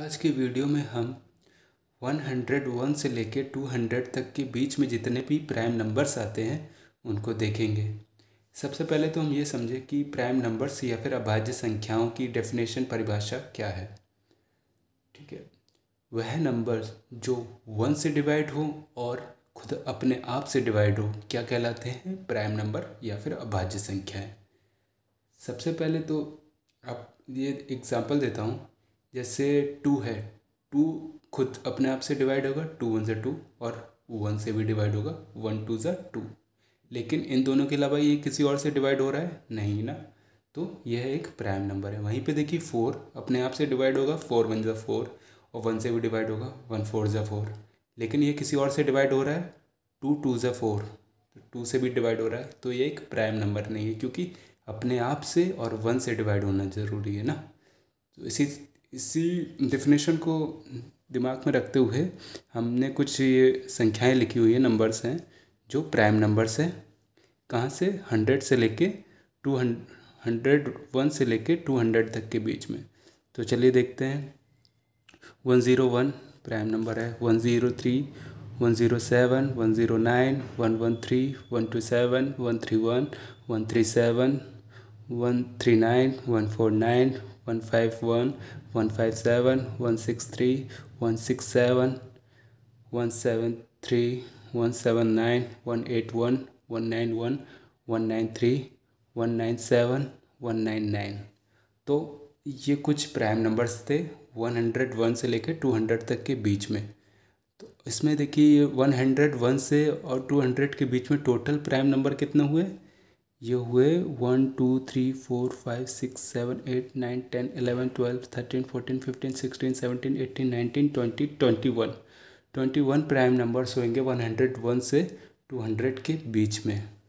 आज की वीडियो में हम 101 से लेकर 200 तक के बीच में जितने भी प्राइम नंबर्स आते हैं उनको देखेंगे सबसे पहले तो हम ये समझे कि प्राइम नंबर्स या फिर अभाज्य संख्याओं की डेफिनेशन परिभाषा क्या है ठीक है वह नंबर्स जो वन से डिवाइड हो और खुद अपने आप से डिवाइड हो क्या कहलाते हैं प्राइम नंबर या फिर अभाज्य संख्याएं सबसे पहले तो आप ये एग्ज़ाम्पल देता हूँ जैसे टू है टू खुद अपने आप से डिवाइड होगा टू वन ज़ा टू और वन से भी डिवाइड होगा वन टू ज़ा टू लेकिन इन दोनों के अलावा ये किसी और से डिवाइड हो रहा है नहीं ना तो यह एक प्राइम नंबर है वहीं पे देखिए फोर अपने आप से डिवाइड होगा फोर वन ज़ा फोर और वन से भी डिवाइड होगा वन फोर ज़ा फोर लेकिन ये किसी और से डिवाइड हो रहा है टू टू ज़ा फोर तो टू से भी डिवाइड हो रहा है तो ये एक प्राइम नंबर नहीं है क्योंकि अपने आप से और वन से डिवाइड होना ज़रूरी है ना तो इसी इसी डेफिनेशन को दिमाग में रखते हुए हमने कुछ ये संख्याएं लिखी हुई हैं नंबर्स हैं जो प्राइम नंबर्स हैं कहाँ से हंड्रेड से लेके टू हंड्रेड वन से लेके टू हंड्रेड तक के बीच में तो चलिए देखते हैं one zero one prime number है one zero three one zero seven one zero nine one one three one two seven one three one one three seven one three nine one four nine one five one one five seven one six three one six seven one seven three one seven nine one eight one one nine one one nine three one nine seven one nine nine तो ये कुछ prime numbers थे one hundred one से लेकर two hundred तक के बीच में तो इसमें देखिए वन हंड्रेड वन से और टू हंड्रेड के बीच में टोटल प्राइम नंबर कितने हुए ये हुए one two three four five six seven eight nine ten eleven twelve thirteen fourteen fifteen sixteen seventeen eighteen nineteen twenty twenty one twenty one prime numbers होंगे one hundred one से two hundred के बीच में